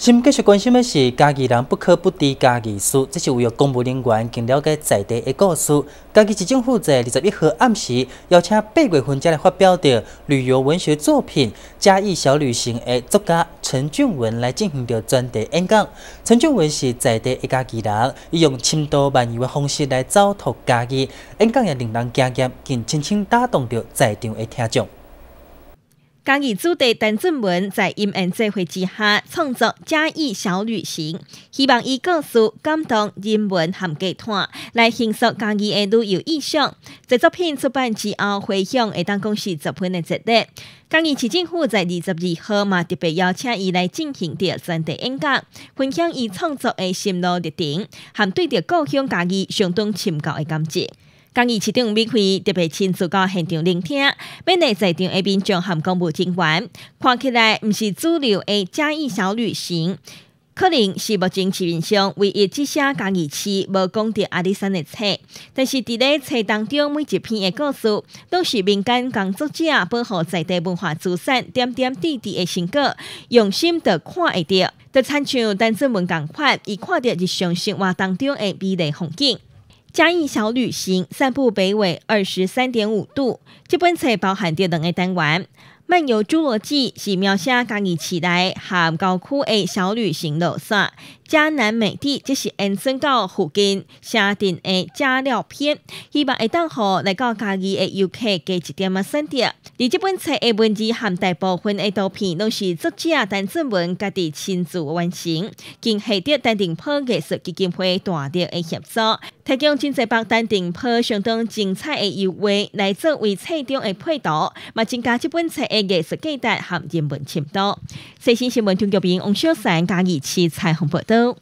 心继续关心的是，家己人不可不知家己事，这是为了公务人员更了解在地的故事。家己市政府在二十一号暗时，邀请八月份才来发表的旅游文学作品《嘉义小旅行》的作家陈俊文来进行着专题演讲。陈俊文是在地一家己人，伊用千多万游的方式来造托家己，演讲，也令人惊讶，更深深打动着在场的听众。工艺主题陈俊文在因缘际会之下创作《嘉义小旅行》，希望以故事感动人文和寄托，来形塑工己的旅游意象。在作品出版之后，回响会当公司十分的值得。工艺市政府在二十二号嘛，特别邀请伊来进行着专地演讲，分享伊创作的心路历程，含对着故乡家己相当深厚的感觉。刚二市长边会特别亲自到现场聆听，每个制场下面进含公布人员，看起来毋是主流的嘉义小旅行，可能是目前市面上唯一几写刚二市无讲到阿里山的册，但是伫咧册当中每一篇的故事，都是民间工作者保护在地文化资产、点点滴滴的成果，用心地看会着。在参像单子文共款，伊看着日常生活当中的美丽风景。加一小旅行，散布北纬二十三点五度，即本册包含着两个单元。漫游侏罗纪、是描写家己期待和含高窟的小旅行路线。加南美地即是安森到附近下定的加料片，希望一当好来到家己的游客加一点仔选择。而即本册的文字含大部分的图片拢是作者陈自文家己亲自完成，经系的单定拍术基金会大条的协助。提供经济榜单顶配上等精彩的优惠，来作为册中的配套，前价基本册的艺术几台，和人文前多。首先新闻中这边王小山加二期彩虹报道。